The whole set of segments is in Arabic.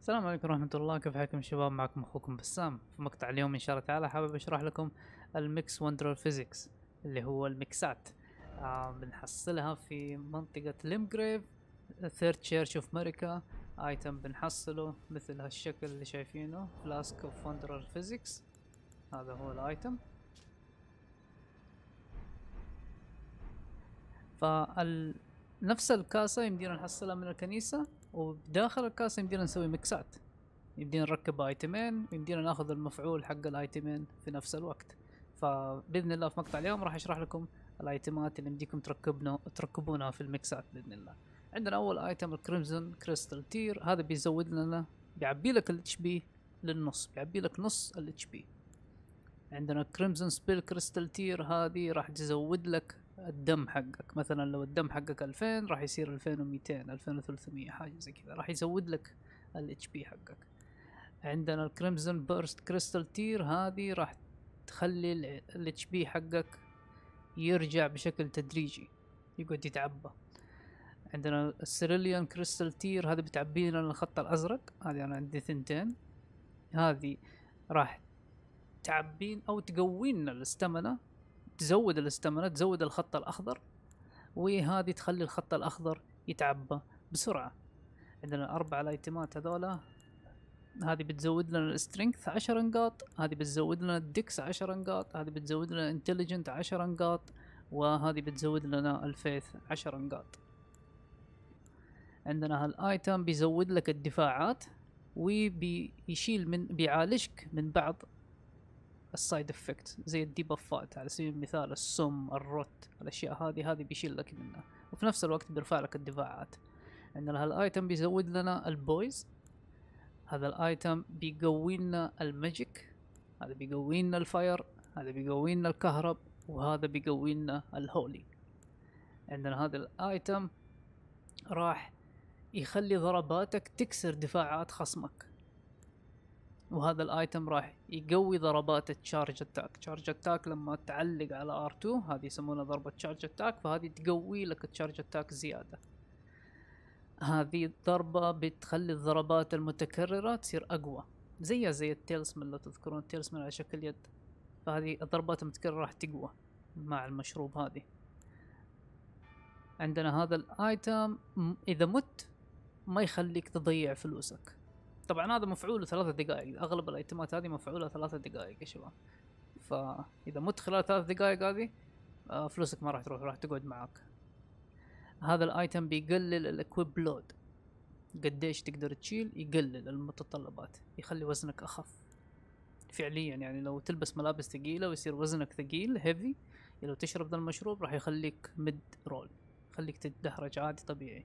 السلام عليكم ورحمة الله كيف حالكم شباب معكم اخوكم بسام في مقطع اليوم ان شاء الله تعالى حابب اشرح لكم الميكس وندرال فيزيكس اللي هو الميكسات آه بنحصلها في منطقة ليمجريف ثيرد تشيرش اوف امريكا ايتم بنحصله مثل هالشكل اللي شايفينه فلاسك اوف وندرال فيزيكس هذا هو الايتم فال نفس الكاسة يمدينا نحصلها من الكنيسة وداخل الكاسة يمدينا نسوي مكسات يمدينا نركب ايتمين ويمدينا ناخذ المفعول حق الايتمين في نفس الوقت فباذن الله في مقطع اليوم راح اشرح لكم الايتمات اللي يمديكم تركبنا تركبونها في المكسات باذن الله عندنا اول ايتم الكريمزون كريستال تير هذا بيزود لنا بيعبي لك الاتش بي للنص بيعبي لك نص الاتش بي عندنا كريمزون سبيل كريستال تير هذه راح تزود لك الدم حقك مثلا لو الدم حقك 2000 راح يصير 2200 2300 حاجه زي كذا راح يزود لك الاتش بي حقك عندنا الكريمزون بيرست كريستال تير هذه راح تخلي الاتش بي حقك يرجع بشكل تدريجي يقعد يتعبى عندنا السيريليان كريستال تير هذا بتعبي لنا الخط الازرق هذه انا عندي ثنتين هذه راح تعبين او تقوين الاستمنه تزود الاستامنا تزود الخط الاخضر وهذه تخلي الخط الاخضر يتعبى بسرعه عندنا اربع الايتمات هذولا هذه بتزود لنا السترينث عشر نقاط هذه بتزود لنا الدكس عشر نقاط هذه بتزود لنا انتليجنت عشر نقاط وهذه بتزود لنا الفيث عشر نقاط عندنا هالايتم بيزود لك الدفاعات وبيشيل من بيعالجك من بعض السايد افكت زي الديبفات على سبيل المثال السم الروت الاشياء هذه هذه بيشيل لك منها وفي نفس الوقت بيرفع لك الدفاعات عندنا هالايتم بيزود لنا البويز هذا الايتم بيقوي لنا الماجيك هذا بيقوي لنا الفاير هذا بيقوي لنا الكهرب وهذا بيقوي لنا الهولي عندنا هذا الايتم راح يخلي ضرباتك تكسر دفاعات خصمك وهذا الايتم راح يقوي ضربات التشارج اتاك تشارج اتاك لما تعلق على ار2 هذه يسمونها ضربة تشارج اتاك فهذه تقوي لك التشارج اتاك زيادة هذه الضربة بتخلي الضربات المتكررة تصير اقوى زيها زي التيلسمن لو تذكرون التيلسمن على شكل يد فهذه الضربات المتكررة راح تقوى مع المشروب هذه عندنا هذا الايتم اذا مت ما يخليك تضيع فلوسك طبعا هذا مفعوله ثلاثة دقائق اغلب الايتمات هذه مفعوله ثلاثة دقائق يا شباب فاذا مت خلال ثلاث دقائق هذه آه، فلوسك ما راح تروح راح تقعد معاك هذا الايتم بيقلل الاكويب لود قديش تقدر تشيل يقلل المتطلبات يخلي وزنك اخف فعليا يعني لو تلبس ملابس ثقيله ويصير وزنك ثقيل هيفي لو تشرب ذا المشروب راح يخليك مد رول يخليك تتدحرج عادي طبيعي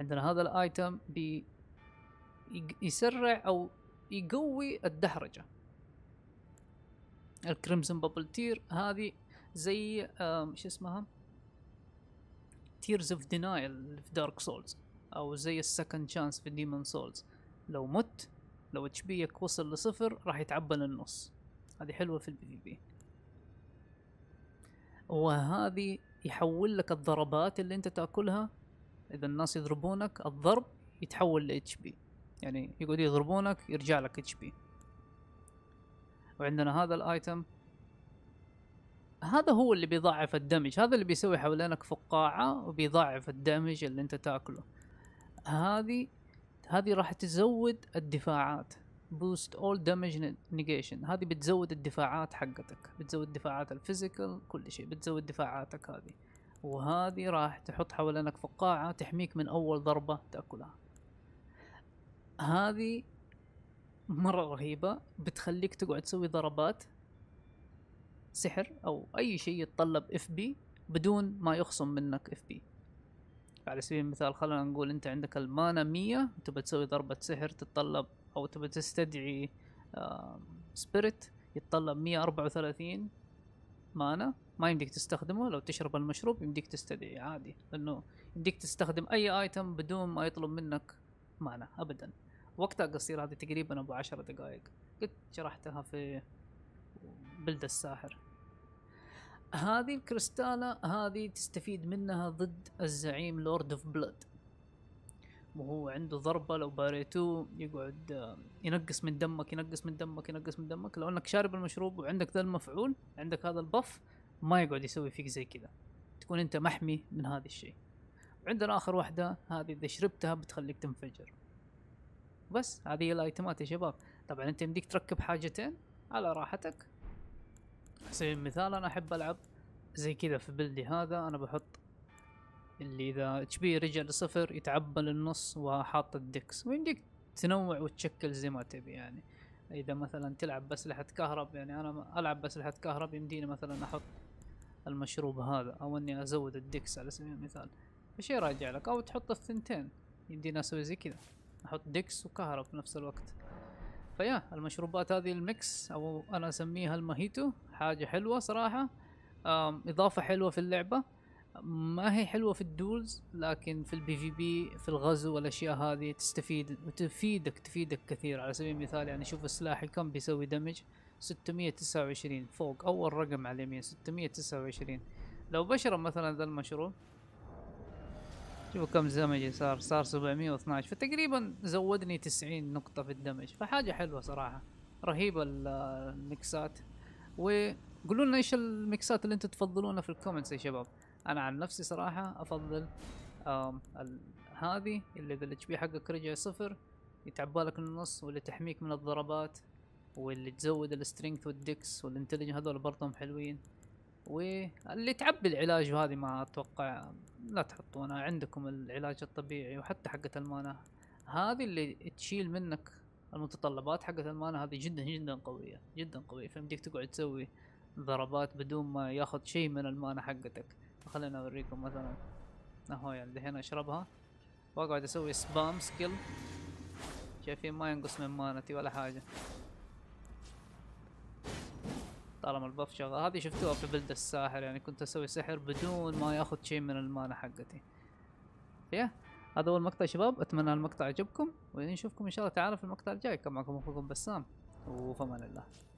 عندنا هذا الايتم بي يسرع او يقوي الدحرجه الكريمزن بابل تير هذه زي شو اسمها تيرز اوف دينايل في دارك سولز او زي السكند شانس في ديمون سولز لو مت لو اتش بيك وصل لصفر راح يتعبى للنص هذه حلوه في البي في بي وهذه يحول لك الضربات اللي انت تاكلها اذا الناس يضربونك الضرب يتحول لاتش بي يعني يقعدوا يضربونك يرجع لك اتش بي وعندنا هذا الايتم هذا هو اللي بيضاعف الدمج هذا اللي بيسوي حوالينك فقاعة وبيضاعف الدمج اللي انت تاكله هذه هذه راح تزود الدفاعات بوست اول دامج نيجيشن هذه بتزود الدفاعات حقتك بتزود دفاعات الفيزيكال كل شيء بتزود دفاعاتك هذه وهذه راح تحط حوالينك فقاعة تحميك من اول ضربة تاكلها هذه مرة رهيبة بتخليك تقعد تسوي ضربات سحر أو أي شيء يتطلب اف بي بدون ما يخصم منك اف بي على سبيل المثال خلينا نقول انت عندك المانا مية تبى تسوي ضربة سحر تتطلب او تبى تستدعي سبيريت يتطلب مية اربعة وثلاثين مانا ما يمديك تستخدمه لو تشرب المشروب يمديك تستدعي عادي لانه يمديك تستخدم اي ايتم بدون ما يطلب منك مانا ابدا وقتها قصيرة هذه تقريبا ابو عشر دقائق قلت شرحتها في بلد الساحر هذه الكريستالة هذه تستفيد منها ضد الزعيم لورد اوف بلاد وهو عنده ضربة لو باريتوه يقعد آه، ينقص من دمك ينقص من دمك ينقص من دمك لو انك شارب المشروب وعندك ذا المفعول عندك هذا البف ما يقعد يسوي فيك زي كذا تكون انت محمي من هذا الشيء عندنا اخر واحدة هذه اذا شربتها بتخليك تنفجر بس هذه الايتمات يا شباب طبعا انت يمديك تركب حاجتين على راحتك على سبيل المثال انا احب العب زي كذا في بلدي هذا انا بحط اللي اذا اتش بي رجع لصفر يتعبى للنص وحاط الدكس ويمديك تنوع وتشكل زي ما تبي يعني اذا مثلا تلعب باسلحة كهرب يعني انا العب باسلحة كهرب يمديني مثلا احط المشروب هذا او اني ازود الدكس على سبيل المثال فشي راجع لك او تحط الثنتين يمديني اسوي زي كذا احط ديكس وكهرب في نفس الوقت فيا المشروبات هذه الميكس او انا اسميها الماهيتو حاجه حلوه صراحه اضافه حلوه في اللعبه ما هي حلوه في الدولز لكن في البي في بي في الغزو والاشياء هذه تستفيد وتفيدك تفيدك كثير على سبيل المثال يعني شوف السلاح كم بيسوي دمج 629 فوق اول رقم على اليمين 629 لو بشرب مثلا ذا المشروب شوفوا كم دمجي صار صار 712 فتقريبا زودني 90 نقطة في الدمج فحاجة حلوة صراحة رهيبة المكسات وقولوا لنا ايش المكسات اللي انتم تفضلونها في الكومنتس يا شباب انا عن نفسي صراحة افضل هذه اللي اذا الاتش بي حقك رجع صفر يتعبالك من النص واللي تحميك من الضربات واللي تزود السترينث والدكس والانتليجن هذول برضهم حلوين واللي تعبي العلاج وهذه ما اتوقع لا تحطونها عندكم العلاج الطبيعي وحتى حقة المانا هذه اللي تشيل منك المتطلبات حقة المانا هذه جدا جدا قوية جدا قوية فيمديك تقعد تسوي ضربات بدون ما ياخذ شيء من المانا حقتك خلينا اوريكم مثلا اهو يعني دحين اشربها واقعد اسوي سبام سكيل شايفين ما ينقص من مانتي ولا حاجة طالما البف شغال هذه شفتوها في بلد الساحر يعني كنت اسوي سحر بدون ما ياخذ شيء من المانا حقتي يا هذا هو المقطع شباب اتمنى المقطع عجبكم ونشوفكم ان شاء الله تعالى في المقطع الجاي كان معكم اخوكم بسام وفمان الله